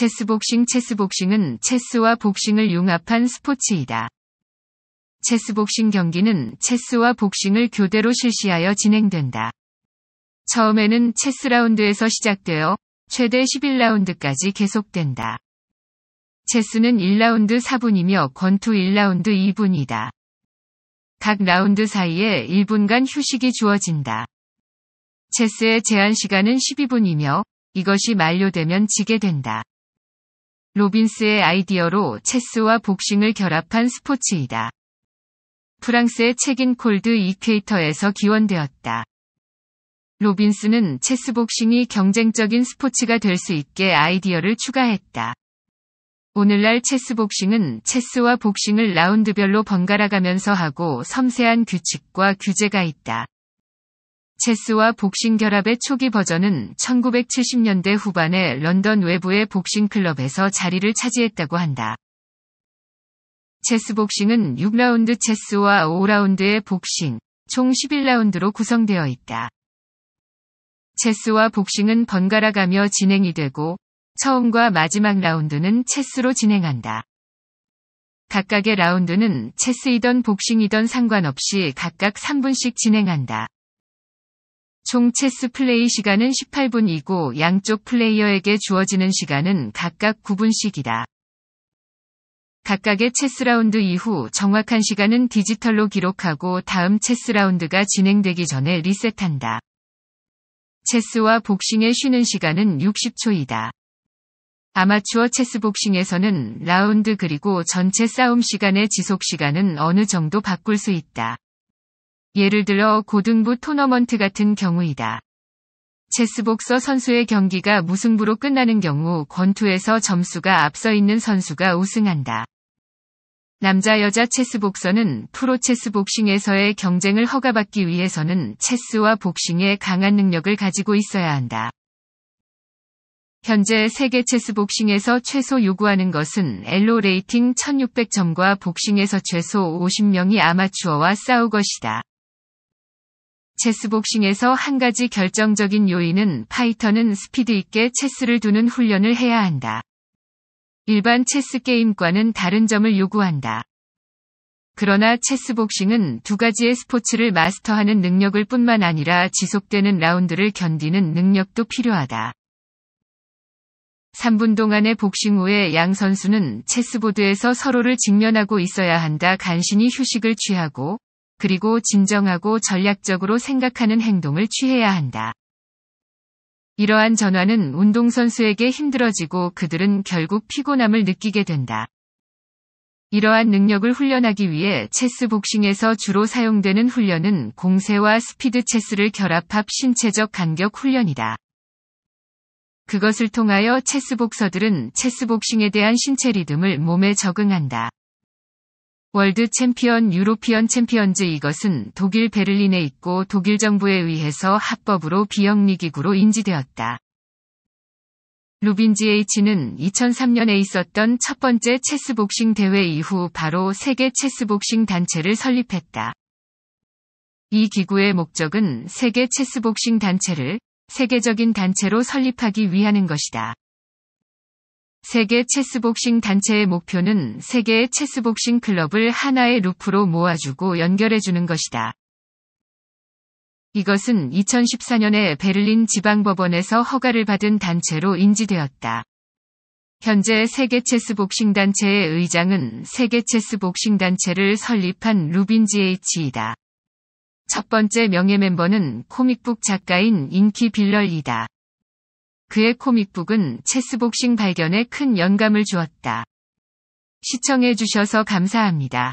체스복싱 체스복싱은 체스와 복싱을 융합한 스포츠이다. 체스복싱 경기는 체스와 복싱을 교대로 실시하여 진행된다. 처음에는 체스 라운드에서 시작되어 최대 11라운드까지 계속된다. 체스는 1라운드 4분이며 권투 1라운드 2분이다. 각 라운드 사이에 1분간 휴식이 주어진다. 체스의 제한 시간은 12분이며 이것이 만료되면 지게 된다. 로빈스의 아이디어로 체스와 복싱을 결합한 스포츠이다. 프랑스의 책인 콜드 이퀘이터에서 기원되었다. 로빈스는 체스복싱이 경쟁적인 스포츠가 될 수 있게 아이디어를 추가했다. 오늘날 체스복싱은 체스와 복싱을 라운드별로 번갈아가면서 하고 섬세한 규칙과 규제가 있다. 체스와 복싱 결합의 초기 버전은 1970년대 후반에 런던 외부의 복싱 클럽에서 자리를 차지했다고 한다. 체스 복싱은 6라운드 체스와 5라운드의 복싱, 총 11라운드로 구성되어 있다. 체스와 복싱은 번갈아 가며 진행이 되고 처음과 마지막 라운드는 체스로 진행한다. 각각의 라운드는 체스이던 복싱이던 상관없이 각각 3분씩 진행한다. 총 체스 플레이 시간은 18분이고 양쪽 플레이어에게 주어지는 시간은 각각 9분씩이다. 각각의 체스 라운드 이후 정확한 시간은 디지털로 기록하고 다음 체스 라운드가 진행되기 전에 리셋한다. 체스와 복싱의 쉬는 시간은 60초이다. 아마추어 체스 복싱에서는 라운드 그리고 전체 싸움 시간의 지속 시간은 어느 정도 바꿀 수 있다. 예를 들어 고등부 토너먼트 같은 경우이다. 체스복서 선수의 경기가 무승부로 끝나는 경우 권투에서 점수가 앞서 있는 선수가 우승한다. 남자 여자 체스복서는 프로 체스복싱에서의 경쟁을 허가받기 위해서는 체스와 복싱에 강한 능력을 가지고 있어야 한다. 현재 세계 체스복싱에서 최소 요구하는 것은 엘로 레이팅 1600점과 복싱에서 최소 50명이 아마추어와 싸우 것이다. 체스복싱에서 한 가지 결정적인 요인은 파이터는 스피드 있게 체스를 두는 훈련을 해야 한다. 일반 체스 게임과는 다른 점을 요구한다. 그러나 체스복싱은 두 가지의 스포츠를 마스터하는 능력을 뿐만 아니라 지속되는 라운드를 견디는 능력도 필요하다. 3분 동안의 복싱 후에 양 선수는 체스보드에서 서로를 직면하고 있어야 한다 간신히 휴식을 취하고 그리고 진정하고 전략적으로 생각하는 행동을 취해야 한다. 이러한 전환은 운동선수에게 힘들어지고 그들은 결국 피곤함을 느끼게 된다. 이러한 능력을 훈련하기 위해 체스 복싱에서 주로 사용되는 훈련은 공세와 스피드 체스를 결합합 신체적 간격 훈련이다. 그것을 통하여 체스 복서들은 체스 복싱에 대한 신체 리듬을 몸에 적응한다. 월드 챔피언 유로피언 챔피언즈 이것은 독일 베를린에 있고 독일 정부에 의해서 합법으로 비영리기구로 인지되었다. 루빈 지 h 는 2003년에 있었던 첫 번째 체스복싱 대회 이후 바로 세계 체스복싱 단체를 설립했다. 이 기구의 목적은 세계 체스복싱 단체를 세계적인 단체로 설립하기 위하는 것이다. 세계 체스복싱 단체의 목표는 세계의 체스복싱 클럽을 하나의 루프로 모아주고 연결해주는 것이다. 이것은 2014년에 베를린 지방법원에서 허가를 받은 단체로 인지되었다. 현재 세계 체스복싱 단체의 의장은 세계 체스복싱 단체를 설립한 루빈 GH이다. 첫 번째 명예 멤버는 코믹북 작가인 인키 빌럴이다. 그의 코믹북은 체스복싱 발견에 큰 영감을 주었다. 시청해주셔서 감사합니다.